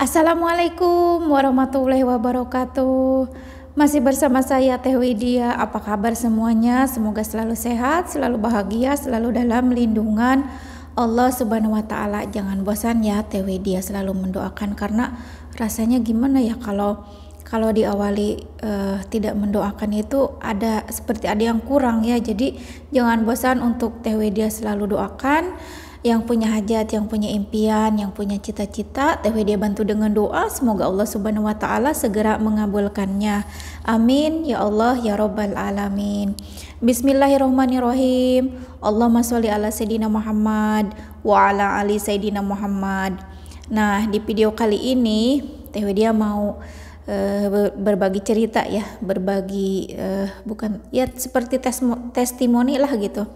Assalamualaikum warahmatullahi wabarakatuh. Masih bersama saya Teh Widya. Apa kabar semuanya? Semoga selalu sehat, selalu bahagia, selalu dalam lindungan Allah Subhanahu wa taala. Jangan bosan ya Teh Widya selalu mendoakan karena rasanya gimana ya kalau kalau diawali uh, tidak mendoakan itu ada seperti ada yang kurang ya. Jadi jangan bosan untuk Teh Widya selalu doakan yang punya hajat, yang punya impian, yang punya cita-cita, Tehwe dia bantu dengan doa, semoga Allah Subhanahu wa taala segera mengabulkannya. Amin ya Allah ya rabbal alamin. Bismillahirrahmanirrahim. Allahumma sholli ala sayidina Muhammad wa ala ali sayidina Muhammad. Nah, di video kali ini Tehwe dia mau eh, berbagi cerita ya berbagi uh, bukan ya seperti tes testimoni lah gitu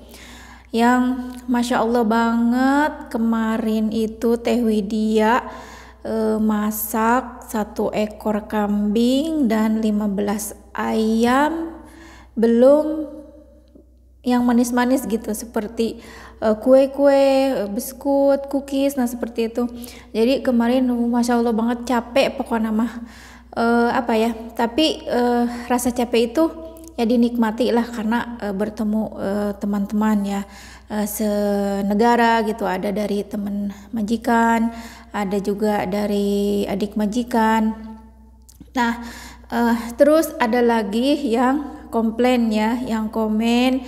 yang masya Allah banget kemarin itu Teh Widya e, masak satu ekor kambing dan 15 ayam belum yang manis-manis gitu seperti eh, kue-kue, eh, biskuit, cookies, nah seperti itu. Jadi kemarin uh, masya Allah banget capek pokoknya mah uh, apa ya tapi uh, rasa capek itu ya dinikmati lah karena e, bertemu eh, teman-teman ya e, senegara gitu ada dari teman majikan ada juga dari adik majikan nah e, terus ada lagi yang komplain ya yang komen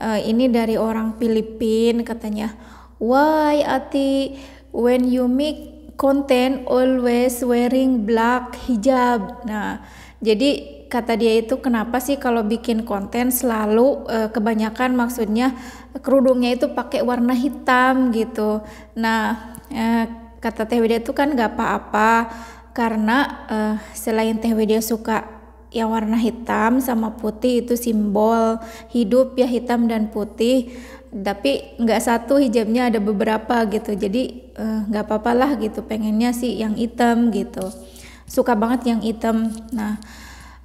e, ini dari orang Filipin katanya why Ati when you make content always wearing black hijab nah jadi kata dia itu kenapa sih kalau bikin konten selalu uh, kebanyakan maksudnya kerudungnya itu pakai warna hitam gitu. Nah, uh, kata Teh Widya itu kan gak apa-apa karena uh, selain Teh Widya suka yang warna hitam sama putih itu simbol hidup ya hitam dan putih tapi nggak satu hijabnya ada beberapa gitu jadi nggak eh, apa-apalah gitu pengennya sih yang hitam gitu suka banget yang hitam nah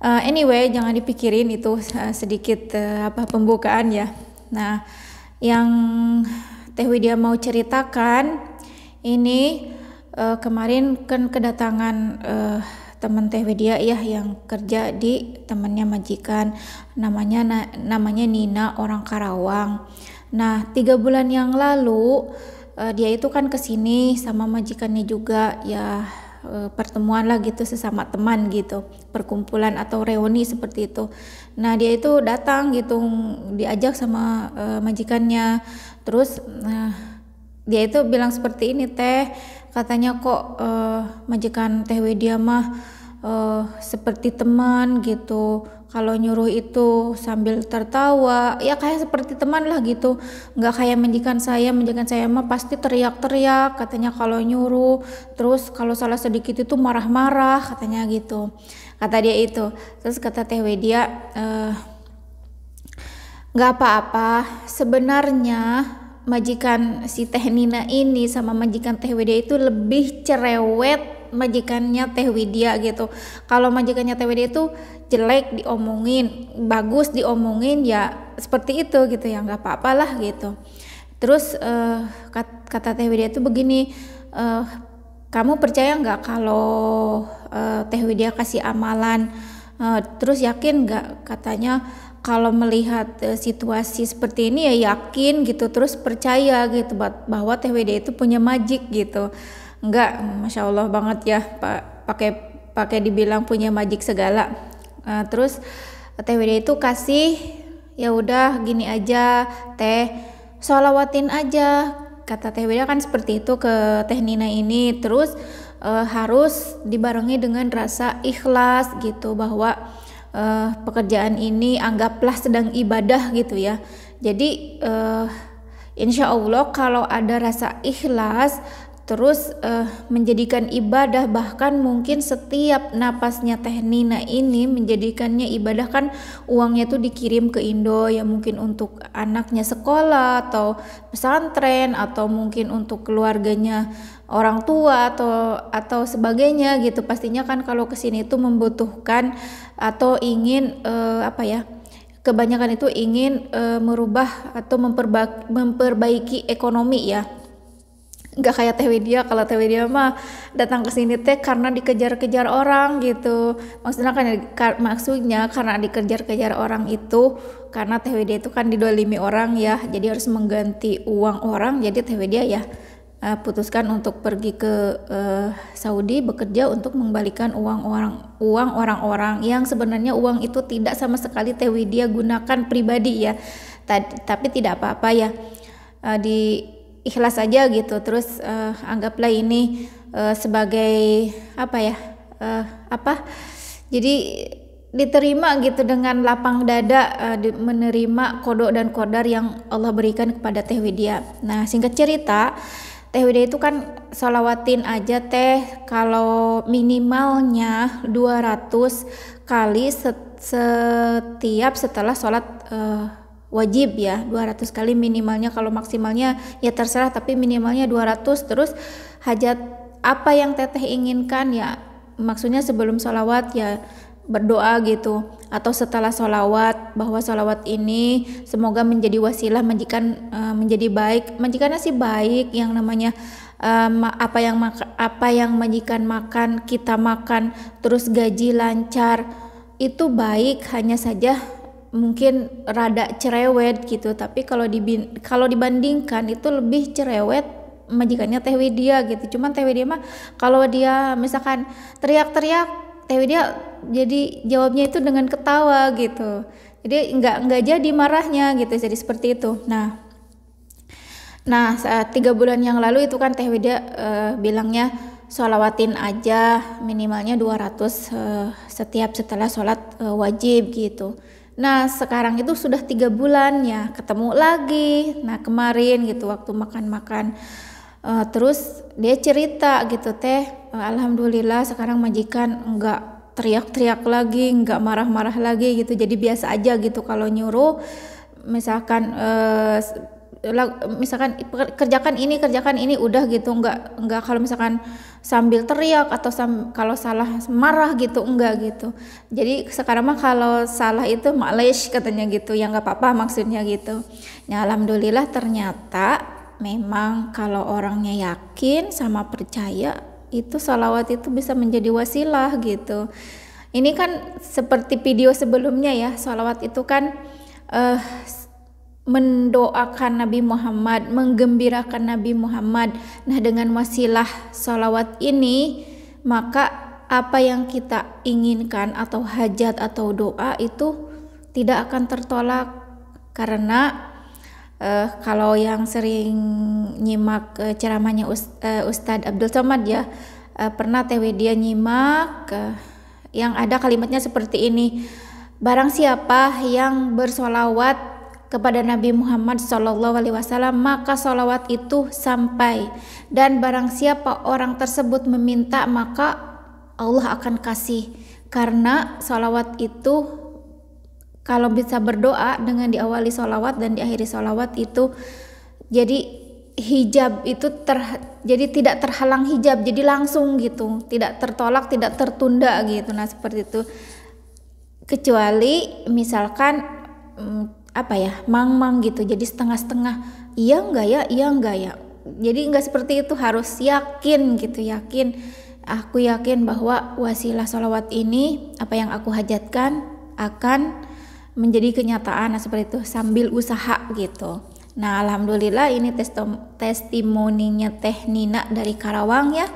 uh, anyway jangan dipikirin itu uh, sedikit uh, apa pembukaan ya nah yang Teh Widya mau ceritakan ini uh, kemarin kan kedatangan uh, teman Teh Widya ya yang kerja di temannya majikan namanya na, namanya Nina orang Karawang nah tiga bulan yang lalu uh, dia itu kan kesini sama majikannya juga ya pertemuan lah gitu sesama teman gitu perkumpulan atau reuni seperti itu. Nah, dia itu datang gitu diajak sama uh, majikannya. Terus uh, dia itu bilang seperti ini, "Teh, katanya kok uh, majikan Teh Widya mah uh, seperti teman gitu. Kalau nyuruh itu sambil tertawa, ya kayak seperti teman lah gitu. Nggak kayak majikan saya, majikan saya mah pasti teriak-teriak katanya kalau nyuruh. Terus kalau salah sedikit itu marah-marah katanya gitu kata dia itu terus kata Teh Widya eh, nggak uh, apa-apa sebenarnya majikan si Teh Nina ini sama majikan Teh Widya itu lebih cerewet majikannya Teh Widya gitu kalau majikannya Teh Widya itu jelek diomongin bagus diomongin ya seperti itu gitu ya nggak apa-apalah gitu terus uh, eh, kata, kata Teh Widya itu begini uh, kamu percaya nggak kalau uh, Teh Widya kasih amalan uh, terus yakin nggak katanya kalau melihat uh, situasi seperti ini ya yakin gitu terus percaya gitu bahwa Teh Widya itu punya magic gitu nggak masya Allah banget ya pak pakai pakai dibilang punya magic segala uh, terus Teh Widya itu kasih ya udah gini aja teh sholawatin aja kata Teh Widya kan seperti itu ke Teh Nina ini terus uh, harus dibarengi dengan rasa ikhlas gitu bahwa uh, pekerjaan ini anggaplah sedang ibadah gitu ya. Jadi uh, insya Allah kalau ada rasa ikhlas terus eh, menjadikan ibadah bahkan mungkin setiap napasnya Teh Nina ini menjadikannya ibadah kan uangnya tuh dikirim ke Indo ya mungkin untuk anaknya sekolah atau pesantren atau mungkin untuk keluarganya orang tua atau atau sebagainya gitu pastinya kan kalau kesini itu membutuhkan atau ingin eh, apa ya kebanyakan itu ingin uh, merubah atau memperbaiki ekonomi ya nggak kayak Teh Widya kalau Teh Widya mah datang ke sini teh karena dikejar-kejar orang gitu maksudnya kan maksudnya karena dikejar-kejar orang itu karena Teh Widya itu kan didolimi orang ya jadi harus mengganti uang orang jadi Teh Widya ya eh, putuskan untuk pergi ke uh, Saudi bekerja untuk mengembalikan uang orang uang orang-orang yang sebenarnya uang itu tidak sama sekali Teh Widya gunakan pribadi ya tapi tidak apa-apa ya eh, di ikhlas aja gitu terus uh, anggaplah ini uh, sebagai apa ya uh, apa jadi diterima gitu dengan lapang dada uh, menerima kodok dan kodar yang Allah berikan kepada Teh Widya. Nah singkat cerita Teh Widya itu kan salawatin aja teh kalau minimalnya 200 kali setiap setelah sholat uh, wajib ya 200 kali minimalnya kalau maksimalnya ya terserah tapi minimalnya 200 terus hajat apa yang teteh inginkan ya maksudnya sebelum sholawat ya berdoa gitu atau setelah sholawat bahwa sholawat ini semoga menjadi wasilah majikan uh, eh, menjadi baik majikannya sih baik yang namanya um, apa yang maka, apa yang majikan makan kita makan terus gaji lancar itu baik hanya saja mungkin rada cerewet gitu tapi kalau dibin kalau dibandingkan itu lebih cerewet majikannya Teh Widya gitu cuman Teh Widya mah kalau dia misalkan teriak-teriak Teh Widya jadi jawabnya itu dengan ketawa gitu jadi nggak nggak jadi marahnya gitu jadi seperti itu nah nah saat tiga bulan yang lalu itu kan Teh Widya uh, bilangnya sholawatin aja minimalnya 200 uh, eh, setiap setelah sholat uh, wajib gitu Nah sekarang itu sudah tiga bulan ya ketemu lagi. Nah kemarin gitu waktu makan-makan uh, terus dia cerita gitu teh, eh, alhamdulillah sekarang majikan enggak teriak-teriak lagi, enggak marah-marah lagi gitu. Jadi biasa aja gitu kalau nyuruh misalkan uh, misalkan kerjakan ini kerjakan ini udah gitu nggak nggak kalau misalkan sambil teriak atau sam, kalau salah marah gitu enggak gitu jadi sekarang mah kalau salah itu males katanya gitu ya nggak apa-apa maksudnya gitu ya alhamdulillah ternyata memang kalau orangnya yakin sama percaya itu salawat itu bisa menjadi wasilah gitu ini kan seperti video sebelumnya ya salawat itu kan uh, mendoakan Nabi Muhammad, menggembirakan Nabi Muhammad. Nah, dengan wasilah sholawat ini, maka apa yang kita inginkan atau hajat atau doa itu tidak akan tertolak karena eh, kalau yang sering nyimak eh, ceramahnya Ust, eh, Ustadz Abdul Somad ya eh, pernah TW dia nyimak eh, yang ada kalimatnya seperti ini barang siapa yang bersolawat kepada Nabi Muhammad SAW maka solawat itu sampai dan barang siapa orang tersebut meminta maka Allah akan kasih karena solawat itu kalau bisa berdoa dengan diawali solawat dan diakhiri solawat itu jadi hijab itu ter, jadi tidak terhalang hijab jadi langsung gitu tidak tertolak tidak tertunda gitu nah seperti itu kecuali misalkan mm, apa ya mang-mang gitu jadi setengah-setengah iya enggak ya iya enggak ya jadi enggak seperti itu harus yakin gitu yakin aku yakin bahwa wasilah sholawat ini apa yang aku hajatkan akan menjadi kenyataan nah, seperti itu sambil usaha gitu nah alhamdulillah ini testimoninya Teh Nina dari Karawang ya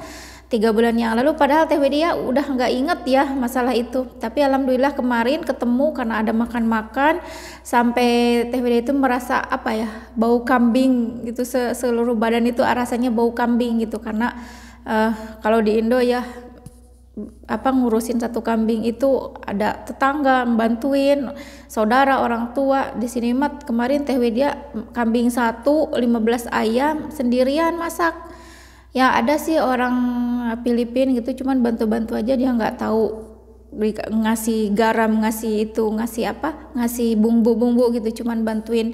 tiga bulan yang lalu padahal Teh Widya udah nggak inget ya masalah itu tapi alhamdulillah kemarin ketemu karena ada makan-makan sampai Teh Widya itu merasa apa ya bau kambing gitu seluruh badan itu rasanya bau kambing gitu karena uh, kalau di Indo ya apa ngurusin satu kambing itu ada tetangga bantuin saudara orang tua di sini mat kemarin teh Widya kambing satu 15 ayam sendirian masak ya ada sih orang Filipin gitu cuman bantu-bantu aja dia nggak tahu ngasih garam ngasih itu ngasih apa ngasih bumbu-bumbu gitu cuman bantuin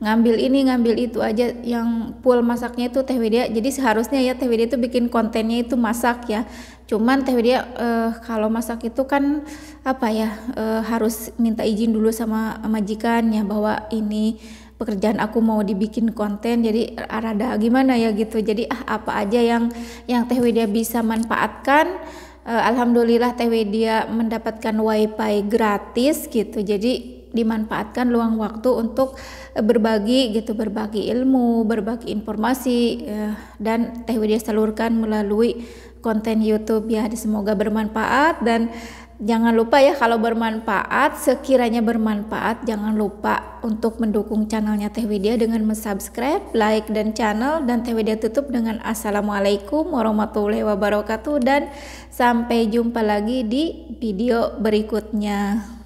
ngambil ini ngambil itu aja yang pool masaknya itu Teh Widya jadi seharusnya ya Teh Widya itu bikin kontennya itu masak ya cuman Teh Widya eh, kalau masak itu kan apa ya uh, harus minta izin dulu sama majikannya bahwa ini pekerjaan aku mau dibikin konten jadi rada gimana ya gitu jadi ah apa aja yang yang Teh Widya bisa manfaatkan uh, alhamdulillah Teh Widya mendapatkan wifi gratis gitu jadi dimanfaatkan luang waktu untuk berbagi gitu berbagi ilmu berbagi informasi uh, dan Teh Widya salurkan melalui konten YouTube ya semoga bermanfaat dan Jangan lupa ya kalau bermanfaat, sekiranya bermanfaat jangan lupa untuk mendukung channelnya Teh Widya dengan subscribe, like dan channel dan Teh Widya tutup dengan Assalamualaikum warahmatullahi wabarakatuh dan sampai jumpa lagi di video berikutnya.